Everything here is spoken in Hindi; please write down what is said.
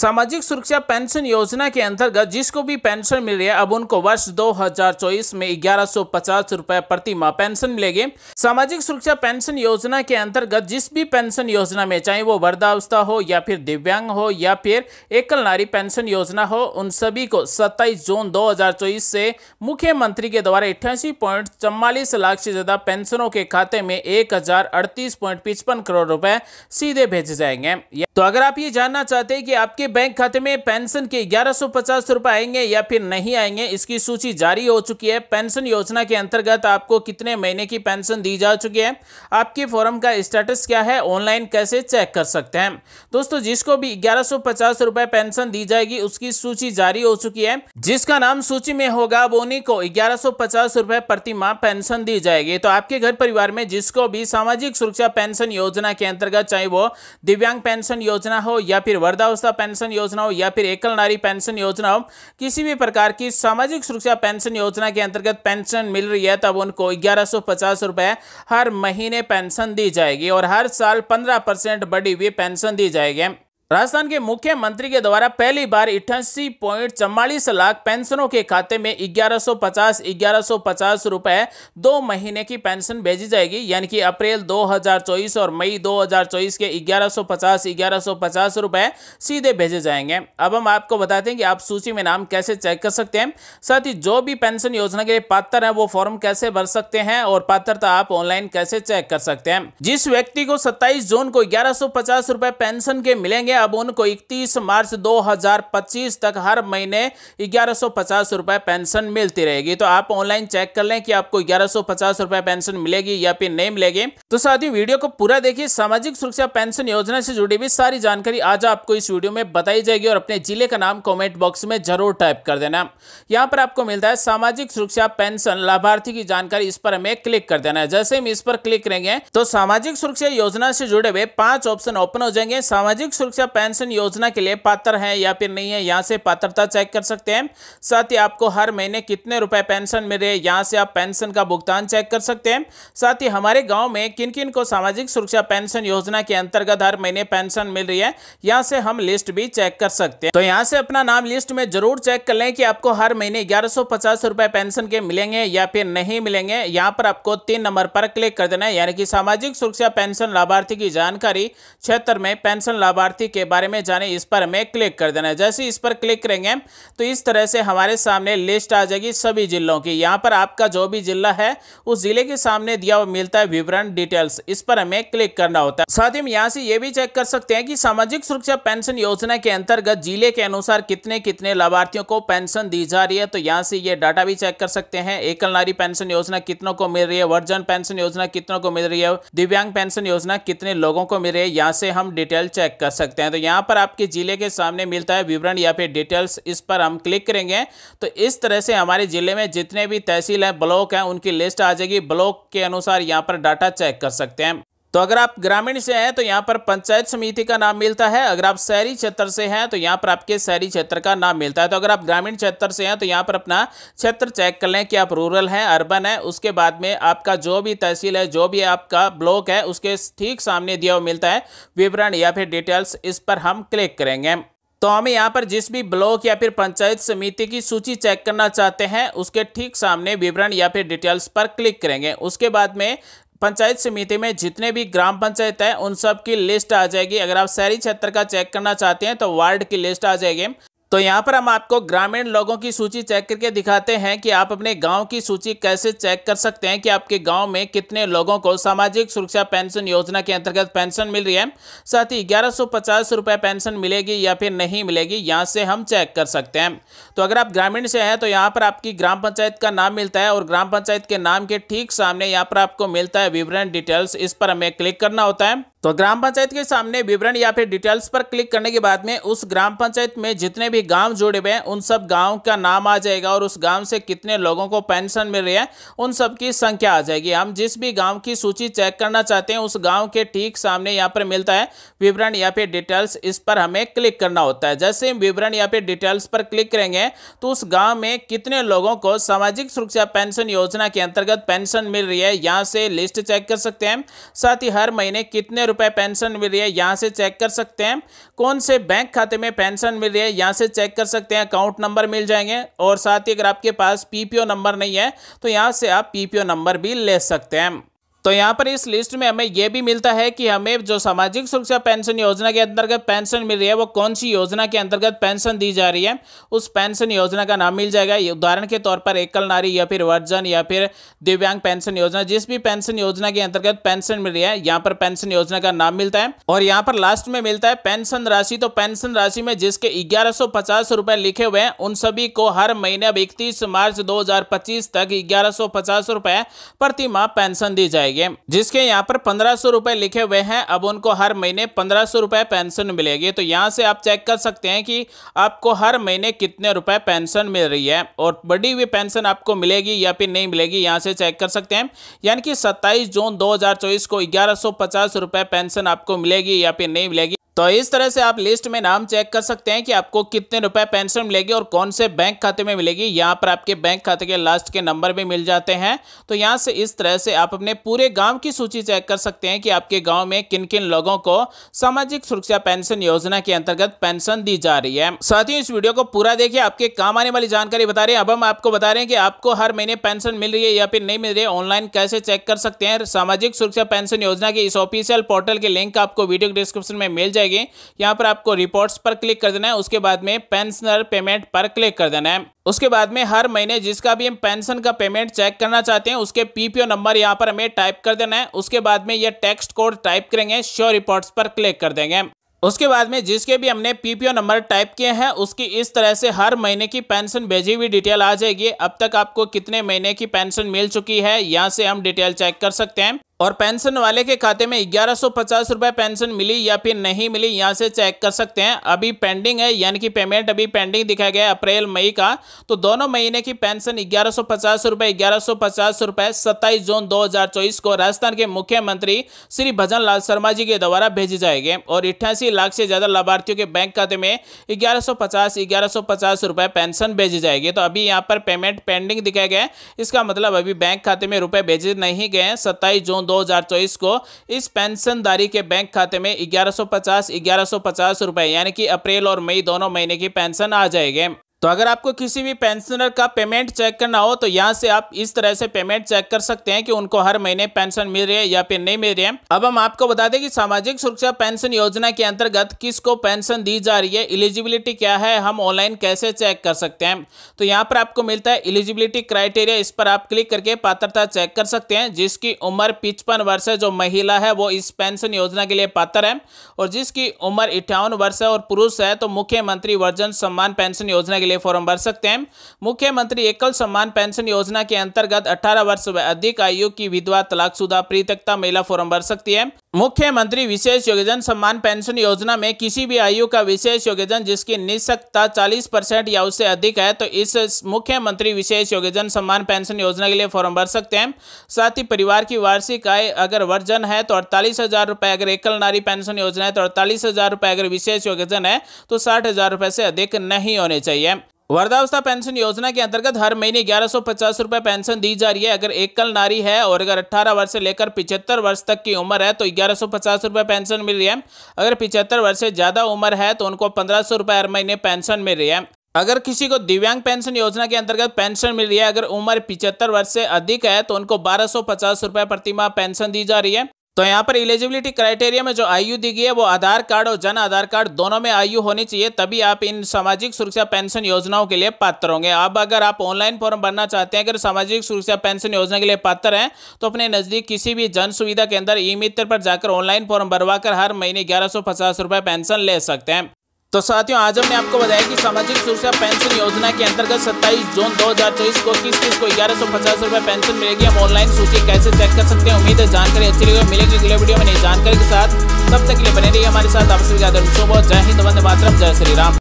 सामाजिक सुरक्षा पेंशन योजना के अंतर्गत जिसको भी पेंशन मिल रही है अब उनको वर्ष 2024 में ग्यारह सौ रुपए प्रति माह पेंशन मिलेगी सामाजिक सुरक्षा पेंशन योजना के अंतर्गत जिस भी पेंशन योजना में चाहे वो वृद्धावस्था हो या फिर दिव्यांग हो या फिर एकल नारी पेंशन योजना हो उन सभी को 27 जून 2024 से मुख्यमंत्री के द्वारा अट्ठासी लाख से ज्यादा पेंशनों के खाते में एक करोड़ रुपए सीधे भेजे जाएंगे तो अगर आप ये जानना चाहते हैं कि आपके बैंक खाते में पेंशन के ग्यारह सौ आएंगे या फिर नहीं आएंगे इसकी सूची जारी हो चुकी है पेंशन योजना के अंतर्गत आपको कितने महीने की पेंशन दी जा चुकी है आपके फॉर्म का स्टेटस क्या है ऑनलाइन कैसे चेक कर सकते हैं दोस्तों जिसको भी ग्यारह सौ पेंशन दी जाएगी उसकी सूची जारी हो चुकी है जिसका नाम सूची में होगा वो उन्हीं को ग्यारह सौ प्रति माह पेंशन दी जाएगी तो आपके घर परिवार में जिसको भी सामाजिक सुरक्षा पेंशन योजना के अंतर्गत चाहे वो दिव्यांग पेंशन योजना हो या फिर वर्धावस्था पेंशन योजना हो या फिर एकल नारी पेंशन योजना हो किसी भी प्रकार की सामाजिक सुरक्षा पेंशन योजना के अंतर्गत पेंशन मिल रही है तब उनको ग्यारह सौ हर महीने पेंशन दी जाएगी और हर साल पंद्रह परसेंट बढ़ी हुई पेंशन दी जाएगी राजस्थान के मुख्यमंत्री के द्वारा पहली बार इठासी पॉइंट चवालीस लाख पेंशनों के खाते में 1150 1150 रुपए दो महीने की पेंशन भेजी जाएगी यानी कि अप्रैल 2024 और मई 2024 के 1150 1150 रुपए सीधे भेजे जाएंगे अब हम आपको बताते हैं कि आप सूची में नाम कैसे चेक कर सकते हैं साथ ही जो भी पेंशन योजना के लिए पात्र है वो फॉर्म कैसे भर सकते हैं और पात्रता आप ऑनलाइन कैसे चेक कर सकते हैं जिस व्यक्ति को सत्ताईस जून को ग्यारह पेंशन के मिलेंगे अब उनको 31 मार्च 2025 तक हर महीने ग्यारह रुपए पेंशन मिलती रहेगी तो आप ऑनलाइन चेक कर लें कि आपको ग्यारह रुपए पेंशन मिलेगी या फिर नहीं मिलेगी तो साथ ही वीडियो को पूरा देखिए सामाजिक सुरक्षा पेंशन योजना से जुड़ी हुई सारी जानकारी आज आपको इस वीडियो में बताई जाएगी और अपने जिले का नाम कॉमेंट बॉक्स में जरूर टाइप कर देना यहाँ पर आपको मिलता है सामाजिक सुरक्षा पेंशन लाभार्थी की जानकारी इस पर हमें क्लिक कर देना है जैसे हम इस पर क्लिक करेंगे तो सामाजिक सुरक्षा योजना से जुड़े हुए पांच ऑप्शन ओपन हो जाएंगे सामाजिक सुरक्षा पेंशन योजना के लिए पात्र हैं या फिर नहीं है यहाँ से पात्रता चेक कर सकते हैं साथ ही आपको हर महीने कितने रुपए पेंशन मिल रहे हैं यहाँ से आप पेंशन का भुगतान चेक कर सकते हैं साथ ही हमारे गांव में किन किन को सामाजिक सुरक्षा पेंशन योजना के अंतर्गत हर महीने पेंशन मिल रही है यहाँ से हम लिस्ट भी चेक कर सकते हैं तो यहाँ से अपना नाम लिस्ट में जरूर चेक कर लें कि आपको हर महीने ग्यारह पेंशन के मिलेंगे या फिर नहीं मिलेंगे यहाँ पर आपको तीन नंबर पर क्लिक कर देना है यानी कि सामाजिक सुरक्षा पेंशन लाभार्थी की जानकारी क्षेत्र में पेंशन लाभार्थी के के बारे में जाने इस पर हमें क्लिक कर देना है जैसे इस पर क्लिक करेंगे तो इस तरह से हमारे सामने लिस्ट आ जाएगी सभी जिलों की यहाँ पर आपका जो भी जिला है उस जिले के सामने दिया हुआ मिलता है विवरण डिटेल्स इस पर हमें क्लिक करना होता है साथ ही हम यहाँ से ये भी चेक कर सकते हैं कि सामाजिक सुरक्षा पेंशन योजना के अंतर्गत जिले के अनुसार कितने कितने लाभार्थियों को पेंशन दी जा रही है तो यहाँ से ये डाटा भी चेक कर सकते हैं एकल नारी पेंशन योजना कितनों को मिल रही है वर्जन पेंशन योजना कितनों को मिल रही है दिव्यांग पेंशन योजना कितने लोगों को मिल रही है यहाँ से हम डिटेल चेक कर सकते हैं हैं तो यहाँ पर आपके ज़िले के सामने मिलता है विवरण या फिर डिटेल्स इस पर हम क्लिक करेंगे तो इस तरह से हमारे ज़िले में जितने भी तहसील हैं ब्लॉक हैं उनकी लिस्ट आ जाएगी ब्लॉक के अनुसार यहाँ पर डाटा चेक कर सकते हैं तो अगर आप ग्रामीण से हैं तो यहाँ पर पंचायत समिति का नाम मिलता है अगर आप शहरी क्षेत्र से हैं तो यहाँ पर आपके शहरी क्षेत्र का नाम मिलता है तो अगर आप ग्रामीण क्षेत्र से हैं तो यहाँ पर अपना क्षेत्र चेक कर लें कि आप रूरल हैं अर्बन है उसके बाद में आपका जो भी तहसील है जो भी आपका ब्लॉक है उसके ठीक सामने दिया हुआ मिलता है विवरण या फिर डिटेल्स इस पर हम क्लिक करेंगे तो हमें यहाँ पर जिस भी ब्लॉक या फिर पंचायत समिति की सूची चेक करना चाहते हैं उसके ठीक सामने विवरण या फिर डिटेल्स पर क्लिक करेंगे उसके बाद में पंचायत समिति में जितने भी ग्राम पंचायत हैं उन सब की लिस्ट आ जाएगी अगर आप शहरी क्षेत्र का चेक करना चाहते हैं तो वार्ड की लिस्ट आ जाएगी तो यहाँ पर हम आपको ग्रामीण लोगों की सूची चेक करके दिखाते हैं कि आप अपने गांव की सूची कैसे चेक कर सकते हैं कि आपके गांव में कितने लोगों को सामाजिक सुरक्षा पेंशन योजना के अंतर्गत पेंशन मिल रही है साथ ही ग्यारह सौ पेंशन मिलेगी या फिर नहीं मिलेगी यहाँ से हम चेक कर सकते हैं तो अगर आप ग्रामीण से हैं तो यहाँ पर आपकी ग्राम पंचायत का नाम मिलता है और ग्राम पंचायत के नाम के ठीक सामने यहाँ पर आपको मिलता है विवरण डिटेल्स इस पर हमें क्लिक करना होता है तो ग्राम पंचायत के सामने विवरण या फिर डिटेल्स पर क्लिक करने के बाद में उस ग्राम पंचायत में जितने भी गांव जुड़े हुए हैं उन सब गांव का नाम आ जाएगा और उस गांव से कितने लोगों को पेंशन मिल रही है उन सब की संख्या आ जाएगी हम जिस भी गांव की सूची चेक करना चाहते हैं उस गांव के ठीक सामने यहाँ पर मिलता है विवरण या फिर डिटेल्स इस पर हमें क्लिक करना होता है जैसे विवरण या फिर डिटेल्स पर क्लिक करेंगे तो उस गाँव में कितने लोगों को सामाजिक सुरक्षा पेंशन योजना के अंतर्गत पेंशन मिल रही है यहाँ से लिस्ट चेक कर सकते हैं साथ ही हर महीने कितने रुपए पेंशन मिल रही है यहाँ से चेक कर सकते हैं कौन से बैंक खाते में पेंशन मिल रही है यहाँ से चेक कर सकते हैं अकाउंट नंबर मिल जाएंगे और साथ ही अगर आपके पास पीपीओ नंबर नहीं है तो यहाँ से आप पीपीओ नंबर भी ले सकते हैं तो यहाँ पर इस लिस्ट में हमें यह भी मिलता है कि हमें जो सामाजिक सुरक्षा पेंशन योजना के अंतर्गत पेंशन मिल रही है वो कौन सी योजना के अंतर्गत पेंशन दी जा रही है उस पेंशन योजना का नाम मिल जाएगा उदाहरण के तौर पर एकल नारी या फिर वर्जन या फिर दिव्यांग पेंशन योजना जिस भी पेंशन योजना के अंतर्गत पेंशन मिल रही है यहाँ पर पेंशन योजना का नाम मिलता है और यहाँ पर लास्ट में मिलता है पेंशन राशि तो पेंशन राशि में जिसके ग्यारह लिखे हुए हैं उन सभी को हर महीने अब इकतीस मार्च दो तक ग्यारह रुपए प्रति माह पेंशन दी जाएगी जाएगी जिसके यहाँ पर पंद्रह सौ रुपए लिखे हुए हैं अब उनको हर महीने पंद्रह सौ रुपए पेंशन मिलेगी तो यहाँ से आप चेक कर सकते हैं कि आपको हर महीने कितने रुपए पेंशन मिल रही है और बड़ी हुई पेंशन आपको मिलेगी या फिर नहीं मिलेगी यहाँ से चेक कर सकते हैं यानी कि सत्ताईस जून दो को ग्यारह पेंशन आपको मिलेगी या फिर नहीं मिलेगी तो इस तरह से आप लिस्ट में नाम चेक कर सकते हैं कि आपको कितने रुपए पेंशन मिलेगी और कौन से बैंक खाते में मिलेगी यहाँ पर आपके बैंक खाते के लास्ट के नंबर भी मिल जाते हैं तो यहाँ से इस तरह से आप अपने पूरे गांव की सूची चेक कर सकते हैं कि आपके गांव में किन किन लोगों को सामाजिक सुरक्षा पेंशन योजना के अंतर्गत पेंशन दी जा रही है साथ ही इस वीडियो को पूरा देखिए आपके काम आने वाली जानकारी बता रहे हैं अब हम आपको बता रहे हैं कि आपको हर महीने पेंशन मिल रही है या फिर नहीं मिल रही है ऑनलाइन कैसे चेक कर सकते हैं सामाजिक सुरक्षा पेंशन योजना के इस ऑफिशियल पोर्टल के लिंक आपको वीडियो डिस्क्रिप्शन में मिल जाए जाएगी यहाँ पर आपको रिपोर्ट्स पर क्लिक कर देना है उसके बाद में पेंशनर पेमेंट पर क्लिक कर देना है उसके बाद में हर महीने जिसका भी हम पेंशन का पेमेंट चेक करना चाहते हैं उसके पीपीओ नंबर यहाँ पर हमें टाइप कर देना है उसके बाद में यह टेक्स्ट कोड टाइप करेंगे श्योर रिपोर्ट्स पर क्लिक कर देंगे उसके बाद में जिसके भी हमने पीपीओ नंबर टाइप किए हैं उसकी इस तरह से हर महीने की पेंशन भेजी हुई डिटेल आ जाएगी अब तक आपको कितने महीने की पेंशन मिल चुकी है यहाँ से हम डिटेल चेक कर सकते हैं और पेंशन वाले के खाते में ग्यारह सौ पचास रुपए पेंशन मिली या फिर नहीं मिली यहाँ से चेक कर सकते हैं अभी पेंडिंग है यानी कि पेमेंट अभी पेंडिंग दिखाया गया अप्रैल मई का तो दोनों महीने की पेंशन ग्यारह सौ पचास रुपये ग्यारह सौ पचास रुपए सत्ताईस जून दो हजार चौबीस को राजस्थान के मुख्यमंत्री श्री भजन लाल शर्मा जी के द्वारा भेजे जाएंगे और अठासी लाख से ज़्यादा लाभार्थियों के बैंक खाते में ग्यारह सौ पचास ग्यारह सौ पचास पेंशन भेजी जाएगी तो अभी यहाँ पर पेमेंट पेंडिंग दिखाया गया है इसका मतलब अभी बैंक खाते में रुपये भेजे नहीं गए हैं सत्ताईस जून 2024 को इस पेंशनधारी के बैंक खाते में 1150 1150 रुपए यानी कि अप्रैल और मई दोनों महीने की पेंशन आ जाएगी तो अगर आपको किसी भी पेंशनर का पेमेंट चेक करना हो तो यहाँ से आप इस तरह से पेमेंट चेक कर सकते हैं कि उनको हर महीने पेंशन मिल रही है या फिर नहीं मिल रही है अब हम आपको बता दें कि सामाजिक सुरक्षा पेंशन योजना के अंतर्गत किसको पेंशन दी जा रही है एलिजिबिलिटी क्या है हम ऑनलाइन कैसे चेक कर सकते हैं तो यहाँ पर आपको मिलता है एलिजिबिलिटी क्राइटेरिया इस पर आप क्लिक करके पात्रता चेक कर सकते हैं जिसकी उम्र पिचपन वर्ष है जो महिला है वो इस पेंशन योजना के लिए पात्र है और जिसकी उम्र इक्यावन वर्ष है और पुरुष है तो मुख्यमंत्री वर्जन सम्मान पेंशन योजना के लिए फॉर्म भर सकते हैं मुख्यमंत्री एकल सम्मान पेंशन योजना के अंतर्गत 18 वर्ष व अधिक आयु की विधवा तलाकशुदा प्रीतकता महिला फॉर्म भर सकती है मुख्यमंत्री विशेष योगजन सम्मान पेंशन योजना में किसी भी आयु का विशेष योगजन जिसकी निशक्ता 40 परसेंट या उससे अधिक है तो इस मुख्यमंत्री विशेष योगजन सम्मान पेंशन योजना के लिए फॉर्म भर सकते हैं साथ ही परिवार की वार्षिक आय अगर वर्जन है तो अड़तालीस हज़ार रुपये अगर एकल नारी पेंशन योजना है तो अड़तालीस हज़ार अगर विशेष योगजन है तो साठ से अधिक नहीं होने चाहिए वर्धावस्था पेंशन योजना के अंतर्गत हर महीने ग्यारह सौ पेंशन दी जा रही है अगर एकल नारी है और अगर 18 वर्ष से लेकर 75 वर्ष तक की उम्र है तो ग्यारह सौ पेंशन मिल रही है अगर 75 वर्ष से ज़्यादा उम्र है तो उनको पंद्रह सौ हर महीने पेंशन मिल रही है अगर किसी को दिव्यांग पेंशन योजना के अंतर्गत पेंशन मिल रही है अगर उम्र पिचहत्तर वर्ष से अधिक है तो उनको बारह सौ पचास रुपये प्रतिमाह पेंशन दी जा रही है तो यहाँ पर एलिजिबिलिटी क्राइटेरिया में जो आयु दी गई है वो आधार कार्ड और जन आधार कार्ड दोनों में आयु होनी चाहिए तभी आप इन सामाजिक सुरक्षा पेंशन योजनाओं के लिए पात्र होंगे अब अगर आप ऑनलाइन फॉर्म भरना चाहते हैं अगर सामाजिक सुरक्षा पेंशन योजना के लिए पात्र हैं तो अपने नज़दीक किसी भी जन सुविधा के अंदर ई मित्र पर जाकर ऑनलाइन फॉर्म भरवा हर महीने ग्यारह सौ पेंशन ले सकते हैं तो साथियों आज हमने आपको बताया कि सामाजिक सुरक्षा पेंशन योजना के अंतर्गत 27 जून 2024 को किस किस को ग्यारह सौ पचास रुपये पेंशन मिलेगी हम ऑनलाइन सूची कैसे चेक कर सकते हैं उम्मीद है जानकारी अच्छी लगी मिलेगी अगले वीडियो में नई जानकारी के साथ तब तक के लिए बने रहिए हमारे साथ आपसे शुभ जय हिंद वंदे मातरम जय श्री राम